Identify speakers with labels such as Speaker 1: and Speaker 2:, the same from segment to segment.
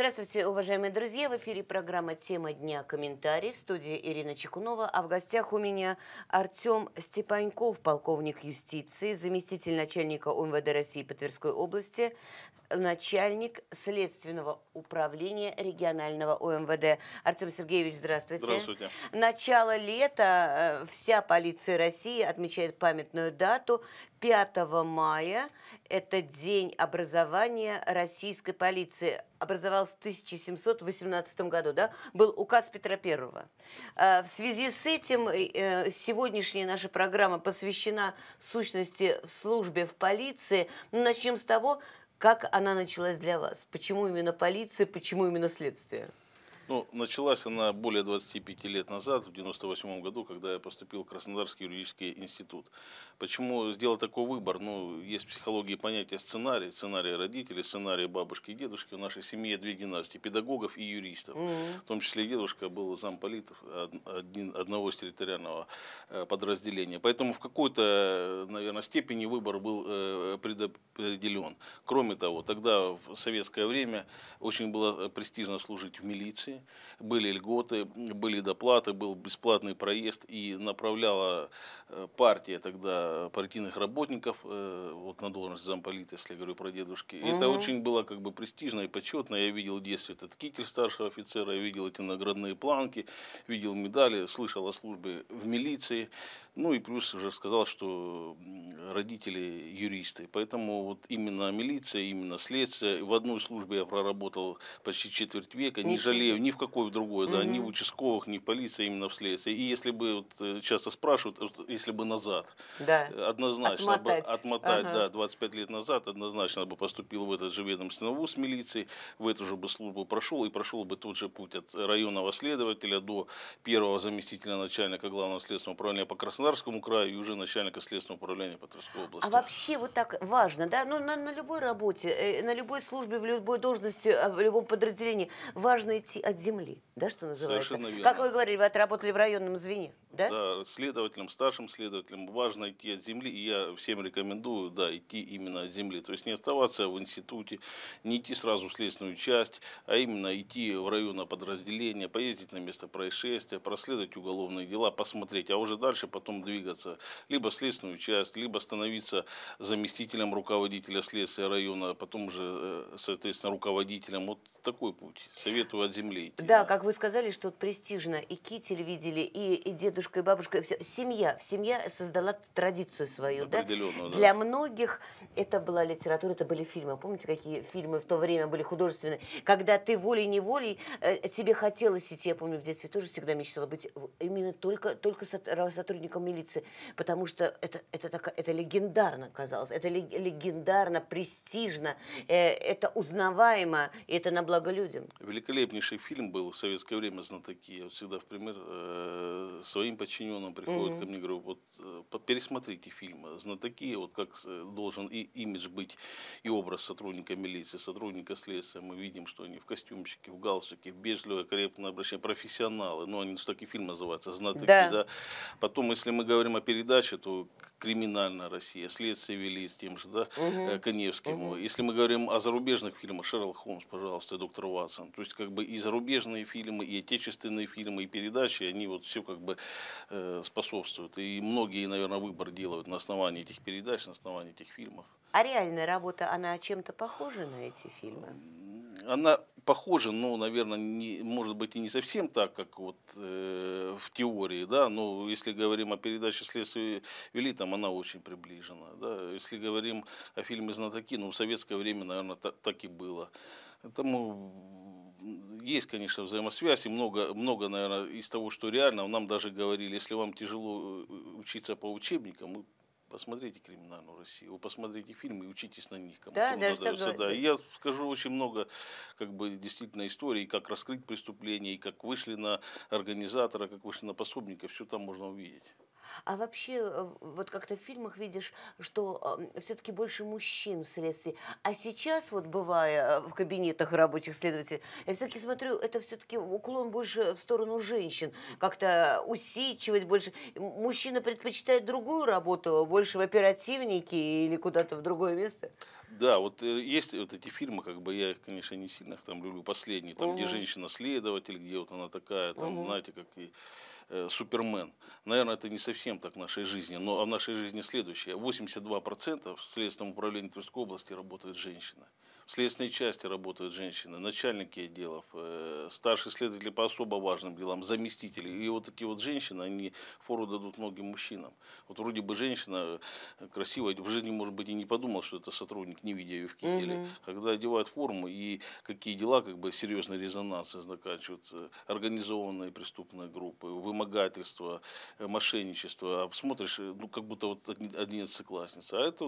Speaker 1: Здравствуйте, уважаемые друзья. В эфире программа «Тема дня. Комментарий». В студии Ирина Чекунова. А в гостях у меня Артем Степаньков, полковник юстиции, заместитель начальника УМВД России по Тверской области, начальник Следственного управления регионального ОМВД. Артем Сергеевич, здравствуйте. Здравствуйте. Начало лета. Э, вся полиция России отмечает памятную дату 5 мая. Это день образования российской полиции. Образовался в 1718 году, да? Был указ Петра Первого. Э, в связи с этим э, сегодняшняя наша программа посвящена сущности в службе в полиции. Ну, начнем с того, как она началась для вас? Почему именно полиция, почему именно следствие?
Speaker 2: Ну, началась она более 25 лет назад, в 1998 году, когда я поступил в Краснодарский юридический институт. Почему сделал такой выбор? Ну, есть в психологии понятие сценарий, сценарий родителей, сценарий бабушки и дедушки. В нашей семье две династии, педагогов и юристов. Угу. В том числе дедушка был замполит один, одного из территориального э, подразделения. Поэтому в какой-то, э, наверное, степени выбор был э, предопределен. Кроме того, тогда в советское время очень было престижно служить в милиции, были льготы, были доплаты, был бесплатный проезд и направляла э, партия тогда партийных работников э, вот на должность замполита, если я говорю про дедушки. Угу. Это очень было как бы престижно и почетно. Я видел в детстве этот китель старшего офицера, я видел эти наградные планки, видел медали, слышал о службе в милиции. Ну и плюс уже сказал, что родители юристы. Поэтому вот именно милиция, именно следствие. В одной службе я проработал почти четверть века, не, жалею ни ни в какой другой, да, ни в участковых, ни в полиции, а именно в следствии. И если бы вот, э, часто спрашивают, вот, если бы назад, да. однозначно отмотать, бы, отмотать ага. да, 25 лет назад, однозначно бы поступил в этот же ведомственный вуз милиции, в эту же бы службу прошел и прошел бы тот же путь от районного следователя до первого заместителя начальника главного следственного управления по Краснодарскому краю и уже начальника следственного управления по Тверской а области. А
Speaker 1: вообще вот так важно, да, ну на, на любой работе, э, на любой службе, в любой должности, а, в любом подразделении важно идти один от земли, да, что называется? Совершенно верно. Как вы говорили, вы отработали в районном звене, да?
Speaker 2: Да, следователем старшим следователем важно идти от земли, и я всем рекомендую, да, идти именно от земли. То есть не оставаться в институте, не идти сразу в следственную часть, а именно идти в районное подразделение, поездить на место происшествия, проследовать уголовные дела, посмотреть, а уже дальше потом двигаться либо в следственную часть, либо становиться заместителем руководителя следствия района, а потом уже, э, соответственно, руководителем. Вот такой путь. Советую от земли
Speaker 1: идти. Да, да. как вы сказали, что престижно. И китель видели, и, и дедушка, и бабушка. И все. Семья. Семья создала традицию свою. Да?
Speaker 2: да? Для
Speaker 1: многих это была литература, это были фильмы. Помните, какие фильмы в то время были художественные? Когда ты волей-неволей, э, тебе хотелось идти, я помню, в детстве тоже всегда мечтала быть именно только, только э, сотрудником милиции. Потому что это, это, так, это легендарно казалось. Это легендарно, престижно. Э, это узнаваемо. Это на благо благо людям.
Speaker 2: Великолепнейший фильм был в советское время «Знатоки». Я всегда в пример э, своим подчиненным приходят угу. ко мне и говорю, вот э, пересмотрите фильм «Знатоки», вот как э, должен и имидж быть, и образ сотрудника милиции, сотрудника следствия. Мы видим, что они в костюмчике, в галстуке, в вежливое, корректное обращение, профессионалы. Ну, они так таки фильм называется «Знатоки». Да. Да? Потом, если мы говорим о передаче, то «Криминальная Россия», «Следствие вели» с тем же, да, угу. Коневским. Угу. Если мы говорим о зарубежных фильмах, Шерлок Холмс, пожалуйста, доктор Ватсон. То есть как бы и зарубежные фильмы, и отечественные фильмы, и передачи, они вот все как бы э, способствуют. И многие, наверное, выбор делают на основании этих передач, на основании этих фильмов.
Speaker 1: А реальная работа, она чем-то похожа на эти фильмы?
Speaker 2: Она похожа, но, наверное, не, может быть и не совсем так, как вот э, в теории, да, но если говорим о передаче «Следствие вели», там она очень приближена, да, если говорим о фильме «Знатоки», ну, в советское время, наверное, так и было. Поэтому есть, конечно, взаимосвязь, и много, много, наверное, из того, что реально, нам даже говорили, если вам тяжело э, учиться по учебникам, вы посмотрите криминальную Россию, вы посмотрите фильмы и учитесь на них. Кому
Speaker 1: да, даже так да. да. я
Speaker 2: скажу очень много, как бы действительно истории, как раскрыть преступление, и как вышли на организатора, как вышли на пособника, все там можно увидеть.
Speaker 1: А вообще, э, вот как-то в фильмах видишь, что все-таки больше мужчин в следствии. А сейчас, вот бывая э, в кабинетах рабочих следователей, я все-таки смотрю, это все-таки уклон больше в сторону женщин. Как-то усидчивать больше. Мужчина предпочитает другую работу, больше в оперативнике или куда-то в другое место.
Speaker 2: Да, вот э, есть вот эти фильмы, как бы я их, конечно, не сильно там люблю. Последний, там, угу. где женщина-следователь, где вот она такая, там, угу. знаете, как и Э, Супермен. Наверное, это не совсем так в нашей жизни, но а в нашей жизни следующее. 82% в Следственном управлении Тверской области работают женщины в следственной части работают женщины, начальники отделов, э, старшие следователи по особо важным делам, заместители. И вот такие вот женщины, они фору дадут многим мужчинам. Вот вроде бы женщина э, красивая, в жизни, может быть, и не подумал, что это сотрудник, не видя ее в кителе. Угу. Когда одевают форму и какие дела, как бы серьезные резонансы заканчиваются, организованные преступные группы, вымогательство, э, мошенничество. А смотришь, э, ну, как будто вот одиннадцатиклассница. А это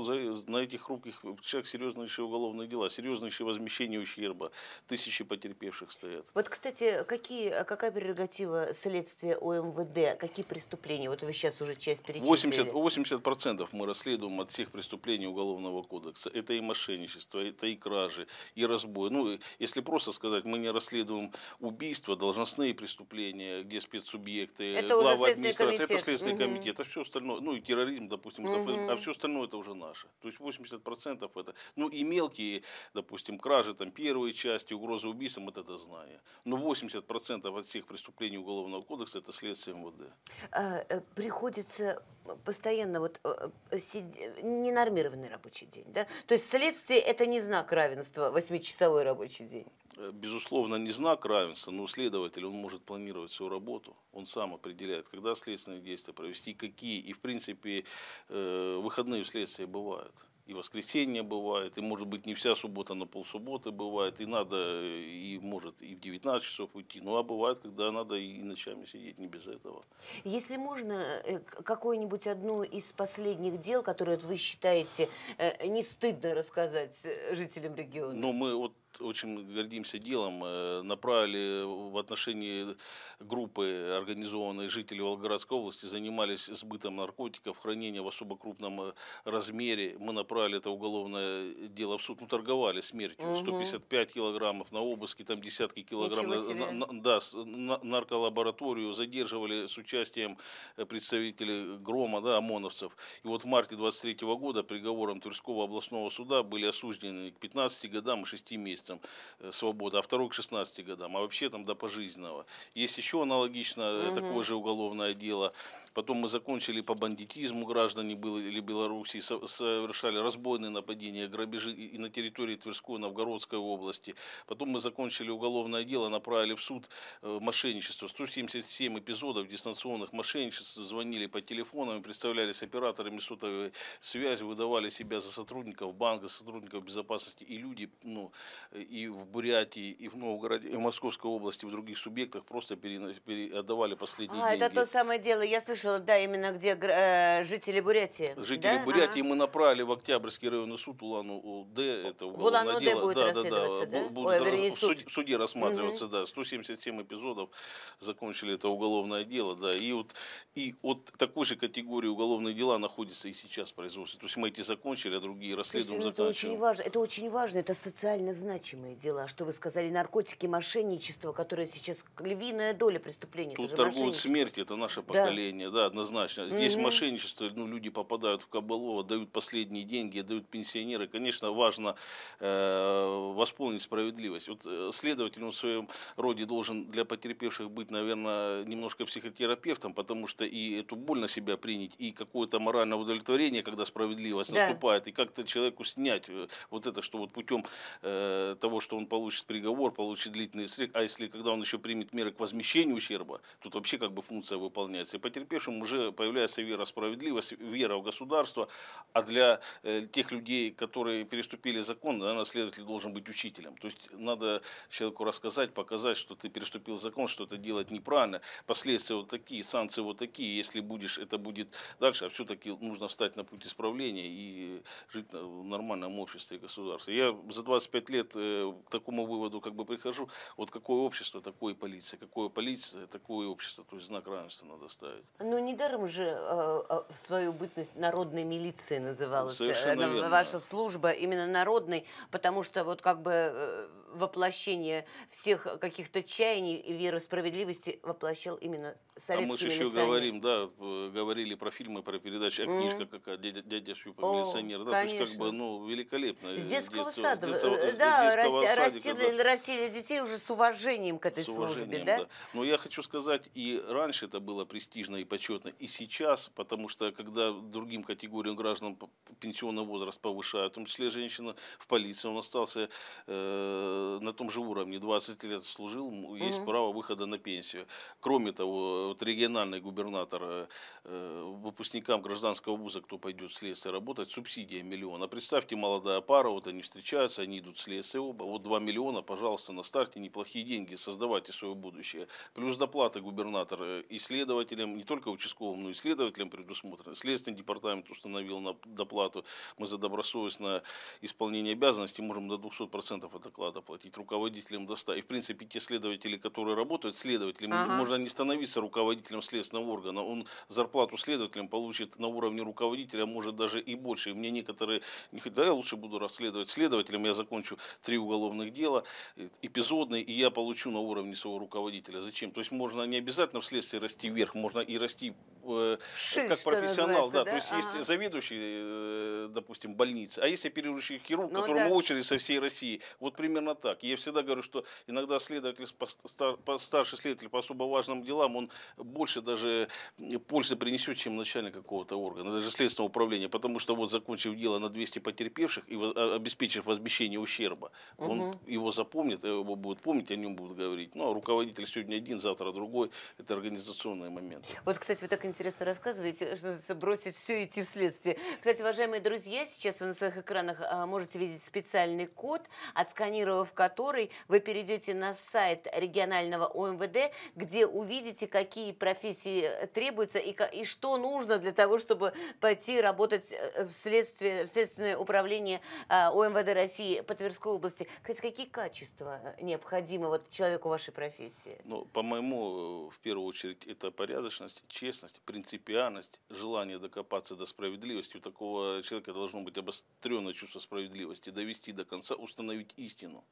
Speaker 2: на этих хрупких человек серьезные еще уголовные дела, серьезно серьезное возмещение ущерба. Тысячи потерпевших стоят.
Speaker 1: Вот, кстати, какие, какая прерогатива следствия ОМВД? Какие преступления? Вот вы сейчас уже часть перечислили. 80%,
Speaker 2: 80 мы расследуем от всех преступлений Уголовного кодекса. Это и мошенничество, это и кражи, и разбой. Ну, если просто сказать, мы не расследуем убийства, должностные преступления, где спецсубъекты, это глава администрации, комитет. это следственный угу. комитет, а все остальное, ну и терроризм, допустим, угу. это, а все остальное это уже наше. То есть 80% это, ну и мелкие, допустим, кражи там, первой части, угрозы убийством, это это знание. Но 80% от всех преступлений Уголовного кодекса это следствие МВД.
Speaker 1: А, э, приходится постоянно вот э, э, ненормированный рабочий день, да? То есть следствие это не знак равенства, 8-часовой рабочий день?
Speaker 2: Безусловно, не знак равенства, но следователь, он может планировать свою работу, он сам определяет, когда следственные действия провести, какие, и в принципе выходные в следствии бывают и воскресенье бывает, и может быть не вся суббота, но полсубботы бывает, и надо, и может и в 19 часов уйти, ну а бывает, когда надо и ночами сидеть, не без этого.
Speaker 1: Если можно, э, какое-нибудь одно из последних дел, которые вы считаете э, не стыдно рассказать э, жителям региона? Ну
Speaker 2: мы вот очень гордимся делом, э, направили в отношении группы, организованной жителей Волгоградской области, занимались сбытом наркотиков, хранением в особо крупном э, размере. Мы направили это уголовное дело в суд, ну, торговали смертью. 155 килограммов на обыске, там десятки килограмм. На, на, да, на, нарколабораторию задерживали с участием э, представителей ГРОМа, да, ОМОНовцев. И вот в марте 23 года приговором Тверского областного суда были осуждены к 15 годам и 6 месяцам месяцам э, свобода, а второй к 16 годам, а вообще там до пожизненного. Есть еще аналогично угу. такое же уголовное дело Потом мы закончили по бандитизму, граждане были Белоруссии совершали разбойные нападения, грабежи и на территории Тверской, Новгородской области. Потом мы закончили уголовное дело, направили в суд э, мошенничество. 177 эпизодов дистанционных мошенничеств звонили по телефонам, представлялись операторами сотовой связи, выдавали себя за сотрудников банка, сотрудников безопасности. И люди ну, и в Бурятии, и в Новгороде, и в Московской области, в других субъектах просто пере, отдавали последние а, деньги. А, это то
Speaker 1: самое дело. Я слышала слышала, да, именно где э, жители Бурятии. Жители да? Бурятии
Speaker 2: ага. мы направили в Октябрьский районный суд Улан-Удэ. Это уголовное дело. будет да, расследоваться, да? да? Будет Ой, вернее, суд. В суде расматриваться, угу. да. 177 эпизодов закончили это уголовное дело, да. И вот, и вот такой же категории уголовные дела находятся и сейчас в производстве. То есть мы эти закончили, а другие расследуем, Слушайте, ну, это очень
Speaker 1: важно, это очень важно, это социально значимые дела. Что вы сказали, наркотики, мошенничество, которое сейчас львиная доля преступлений. Тут торгуют
Speaker 2: смертью, это наше поколение. Да да, однозначно. Здесь угу. мошенничество, ну, люди попадают в Кабалово, дают последние деньги, дают пенсионеры. Конечно, важно э, восполнить справедливость. Вот э, следователь в своем роде должен для потерпевших быть, наверное, немножко психотерапевтом, потому что и эту боль на себя принять, и какое-то моральное удовлетворение, когда справедливость да. наступает, и как-то человеку снять э, вот это, что вот путем э, того, что он получит приговор, получит длительный срок, а если когда он еще примет меры к возмещению ущерба, тут вообще как бы функция выполняется. И потерпевший потерпевшим уже появляется вера в справедливость, вера в государство, а для э, тех людей, которые переступили закон, наверное, следователь должен быть учителем. То есть надо человеку рассказать, показать, что ты переступил закон, что это делать неправильно, последствия вот такие, санкции вот такие, если будешь, это будет дальше, а все-таки нужно встать на путь исправления и жить в нормальном обществе и государстве. Я за 25 лет э, к такому выводу как бы прихожу, вот какое общество, такое и полиция, какое полиция, такое и общество, то есть знак равенства надо ставить.
Speaker 1: Ну, недаром же э, э, в свою бытность народной милиции называлась Совершенно э, верно. ваша служба именно народной, потому что вот как бы э, воплощение всех каких-то чаяний и веры справедливости воплощал именно советский А мы же еще говорим,
Speaker 2: да, э, говорили про фильмы, про передачи, а книжка какая, дядя, дядя Шпипа, милиционер, да, конечно. то есть как бы, ну, великолепно. С э, детского детства, сада, с э, детского, да, с детского растили,
Speaker 1: растили детей уже с уважением к этой с уважением, службе, да? да?
Speaker 2: Но я хочу сказать, и раньше это было престижно и почетно, и сейчас, потому что когда другим категориям граждан пенсионный возраст повышают, в том числе женщина в полиции, он остался э, Э, на том же уровне 20 лет служил, угу. есть право выхода на пенсию. Кроме того, вот региональный губернатор э, э, выпускникам гражданского вуза, кто пойдет в следствие работать, субсидия миллиона. Представьте, молодая пара, вот они встречаются, они идут в следствие оба. Вот 2 миллиона, пожалуйста, на старте неплохие деньги, создавайте свое будущее. Плюс доплаты губернатор исследователям, не только участковым, но и исследователям предусмотрено. Следственный департамент установил на доплату. Мы за добросовестное исполнение обязанностей можем до 200% от доклада платить руководителям ДОСТа. И, в принципе, те следователи, которые работают следователям ага. можно не становиться руководителем следственного органа. Он зарплату следователям получит на уровне руководителя, может, даже и больше. И мне некоторые не да, я лучше буду расследовать следователем, я закончу три уголовных дела, э, эпизодные, и я получу на уровне своего руководителя. Зачем? То есть можно не обязательно вследствие расти вверх, можно и расти э, как профессионал. Да, да? То есть ага. есть заведующий, э, допустим, больницы, а есть оперирующий хирург, ну, которому да. очередь со всей России. Вот примерно так. Я всегда говорю, что иногда следователь, старший следователь по особо важным делам, он больше даже пользы принесет, чем начальник какого-то органа, даже следственного управления, потому что вот закончив дело на 200 потерпевших и а, обеспечив возмещение ущерба, угу. он его запомнит, его будут помнить, о нем будут говорить. Ну, а руководитель сегодня один, завтра другой, это организационный момент.
Speaker 1: Вот, кстати, вы так интересно рассказываете, что бросить все идти в следствие. Кстати, уважаемые друзья, сейчас вы на своих экранах а, можете видеть специальный код, отсканировав в которой вы перейдете на сайт регионального ОМВД, где увидите, какие профессии э, требуются и, и что нужно для того, чтобы пойти работать э, в, следствие, в следственное управление э, ОМВД России по Тверской области. Кстати, какие качества необходимы вот человеку вашей профессии? Ну,
Speaker 2: по моему, в первую очередь, это порядочность, честность, принципиальность, желание докопаться до справедливости. У такого человека должно быть обостренное чувство справедливости, довести до конца, установить истину.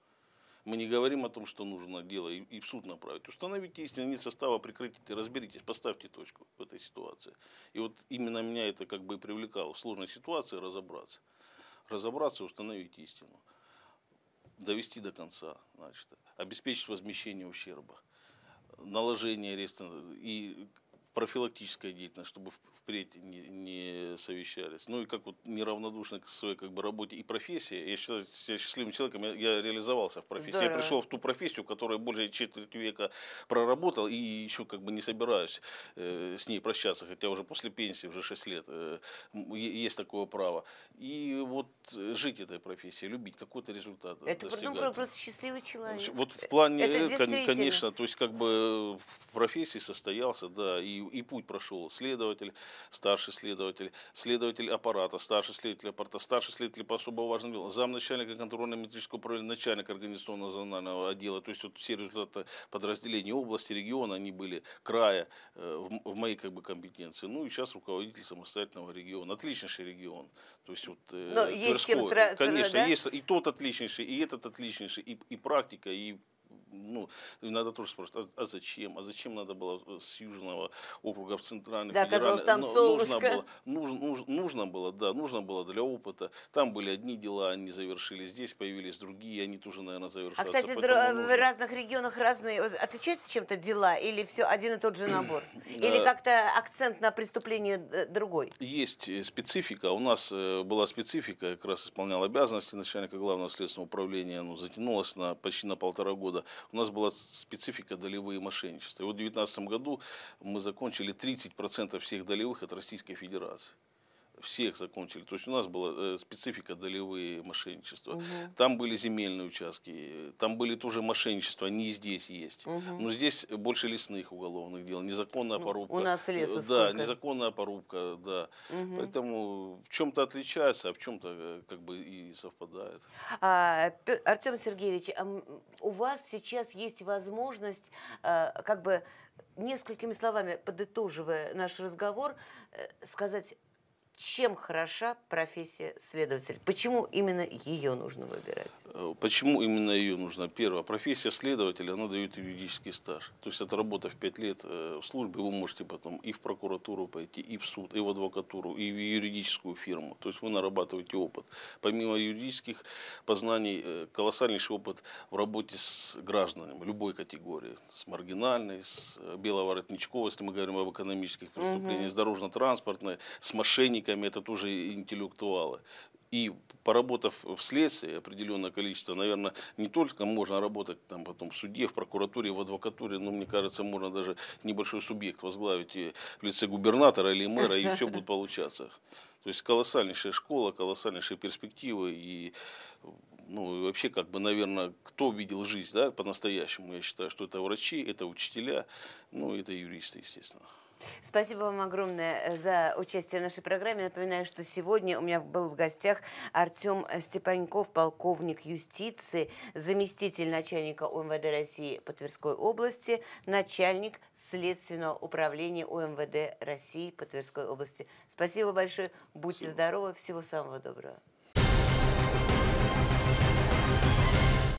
Speaker 2: Мы не говорим о том, что нужно дело и, и в суд направить. Установите, если нет состава, прекратите, разберитесь, поставьте точку в этой ситуации. И вот именно меня это как бы и привлекало. В сложной ситуации разобраться. Разобраться и установить истину. Довести до конца, значит, обеспечить возмещение ущерба, наложение ареста и профилактическая деятельность, чтобы впредь не, не совещались. Ну и как вот неравнодушно к своей как бы, работе и профессии. Я считаю себя счастливым человеком, я, я реализовался в профессии. Здорово. Я пришел в ту профессию, которая больше четверть века проработал и еще как бы не собираюсь э, с ней прощаться, хотя уже после пенсии, уже 6 лет, э, есть такое право. И вот жить этой профессией, любить, какой-то результат Это ну, достигать.
Speaker 1: просто счастливый человек. Вот в плане, Это конечно,
Speaker 2: то есть как бы в профессии состоялся, да, и и путь прошел следователь, старший следователь, следователь аппарата, старший следователь аппарата, старший следователь по особо важным делам, замначальника контрольно-метрического управления, начальник организационного зонального отдела. То есть вот все результаты подразделений области, региона, они были края э, в, в моей как бы компетенции. Ну и сейчас руководитель самостоятельного региона. Отличнейший регион. То есть вот э, Но ну, есть чем Конечно, да? есть и тот отличнейший, и этот отличнейший, и, и практика, и ну, иногда тоже спрашивают, а, а зачем? А зачем надо было э, с южного округа в центральный да, федеральный? Там Но, нужно было, нужно, нужно, было, да, нужно было для опыта. Там были одни дела, они завершили, здесь появились другие, они тоже, наверное, а, завершатся. А, кстати, нужно... в разных
Speaker 1: регионах разные, отличаются чем-то дела или все один и тот же набор? Или э, как-то акцент на преступление э, другой?
Speaker 2: Есть специфика. У нас была специфика, как раз исполнял обязанности начальника главного следственного управления, ну, затянулась на почти на полтора года у нас была специфика долевые мошенничества. И вот в 2019 году мы закончили 30% всех долевых от Российской Федерации всех закончили. То есть у нас была э, специфика долевые мошенничества. Угу. Там были земельные участки, там были тоже мошенничества, они и здесь есть. Угу. Но здесь больше лесных уголовных дел, незаконная ну, порубка. У нас леса Да, сколько? незаконная порубка, да. Угу. Поэтому в чем-то отличается, а в чем-то э, как бы и совпадает.
Speaker 1: А, Артем Сергеевич, у вас сейчас есть возможность э, как бы несколькими словами, подытоживая наш разговор, сказать чем хороша профессия следователя? Почему именно ее нужно выбирать?
Speaker 2: Э, почему именно ее нужно? Первое, профессия следователя, она дает юридический стаж. То есть это работа в 5 лет э, в службе, вы можете потом и в прокуратуру пойти, и в суд, и в адвокатуру, и в юридическую фирму. То есть вы нарабатываете опыт. Помимо юридических познаний, э, колоссальнейший опыт в работе с гражданами любой категории. С маргинальной, с беловоротничковой, если мы говорим об экономических преступлениях, угу. с дорожно-транспортной, с мошенниками преступниками, это тоже интеллектуалы. И поработав в следствии определенное количество, наверное, не только можно работать там потом в суде, в прокуратуре, в адвокатуре, но мне кажется, можно даже небольшой субъект возглавить в лице губернатора или мэра, и все будет получаться. То есть колоссальнейшая школа, колоссальнейшие перспективы и ну, и вообще, как бы, наверное, кто видел жизнь, да, по-настоящему, я считаю, что это врачи, это учителя, ну, это юристы, естественно.
Speaker 1: Спасибо вам огромное э, за участие в нашей программе. Напоминаю, что сегодня у меня был в гостях Артем Степаньков, полковник юстиции, заместитель начальника УМВД России по Тверской области, начальник Следственного управления УМВД России по Тверской области. Спасибо большое. Будьте Спасибо. здоровы. Всего самого доброго.